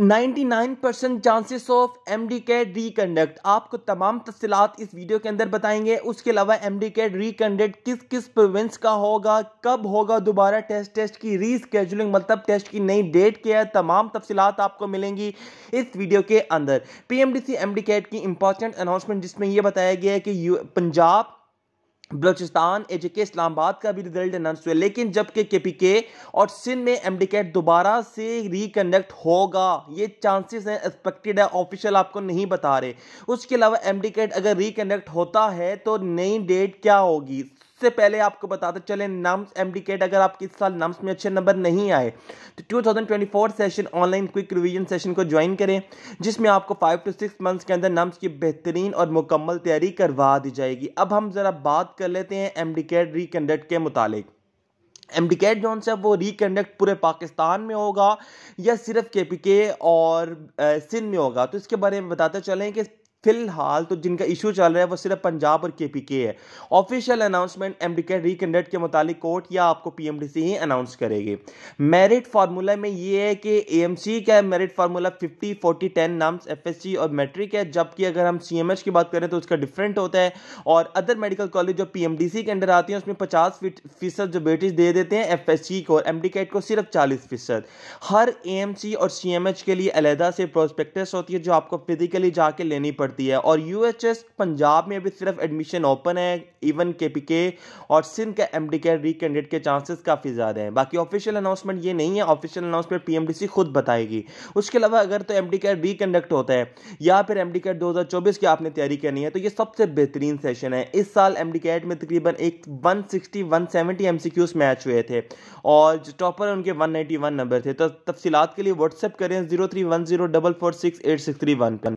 99% chances of D CAT reconduct आपको तमाम तफसीत इस वीडियो के अंदर बताएंगे उसके अलावा डी कैड रिकंडक्ट किस किस प्रोविंस का होगा कब होगा दोबारा टेस्ट टेस्ट की रीस्केजुलिंग मतलब टेस्ट की नई डेट क्या है तमाम तफसीत आपको मिलेंगी इस वीडियो के अंदर पीएमडीसी डी कैड की इंपॉर्टेंट अनाउंसमेंट जिसमें यह बताया गया है कि पंजाब बलूचिस्तान एजे के इस्लामाबाद का भी रिजल्ट अनाउंस हुआ लेकिन जबकि के पी के और सिंध में एम डी कैट दोबारा से रिकनेक्ट होगा ये चांसेस हैं एक्सपेक्टेड है ऑफिशियल आपको नहीं बता रहे उसके अलावा एम डी कैट अगर रिकनेक्ट होता है तो नई डेट क्या होगी सबसे पहले आपको बताते चले नम्स एमडीकेट अगर आपके इस साल नम्स में अच्छे नंबर नहीं आए तो 2024 session online quick revision session को ज्वाइन करें जिसमें आपको फाइव टू सिक्स मंथ्स के अंदर नम्स की बेहतरीन और मुकम्मल तैयारी करवा दी जाएगी अब हम ज़रा बात कर लेते हैं एम डी कैट रिकंडक्ट के मुतालिक एम डी कैट जॉन है वो रिकंडक्ट पूरे पाकिस्तान में होगा या सिर्फ के पी के और सिंध में होगा तो इसके बारे में बताते चलें कि फिलहाल तो जिनका इशू चल रहा है वो सिर्फ पंजाब और के पी के है ऑफिशियल अनाउंसमेंट एमडीके रिकंडक्ट के मुतालिक कोर्ट या आपको पीएमडीसी ही अनाउंस करेगी मेरिट फार्मूला में ये है कि एएमसी का मेरिट फार्मूला 50 40 10 नाम्स एफएससी और मैट्रिक है जबकि अगर हम सीएमएच की बात करें तो उसका डिफरेंट होता है और अदर मेडिकल कॉलेज जो सी के अंडर आती हैं उसमें पचास फीसद जो बेटिस दे देते हैं सी को और एमडीकेट को सिर्फ चालीस फीसद हर सी और एच के लिए अलहदा से प्रोस्पेक्टस होती है जो आपको फिजिकली जाके लेनी पड़ती पड़ती है और यूएचएस पंजाब में अभी सिर्फ एडमिशन ओपन है इवन केपीके और सिंध का एम के रिकेंडेट के चांसेस काफ़ी ज़्यादा हैं बाकी ऑफिशियल अनाउंसमेंट ये नहीं है ऑफिशियल अनाउंसमेंट पीएमडीसी खुद बताएगी उसके अलावा अगर तो एम रिकंडक्ट होता है या फिर एम डी की आपने तैयारी करनी है तो ये सबसे बेहतरीन सेशन है इस साल एम में तकरीबन एक 160 170 एमसीक्यूज मैच हुए थे और जो टॉपर है उनके वन नंबर थे तो तफसीत के लिए व्हाट्सअप करें zero three one zero double four six eight six three one पर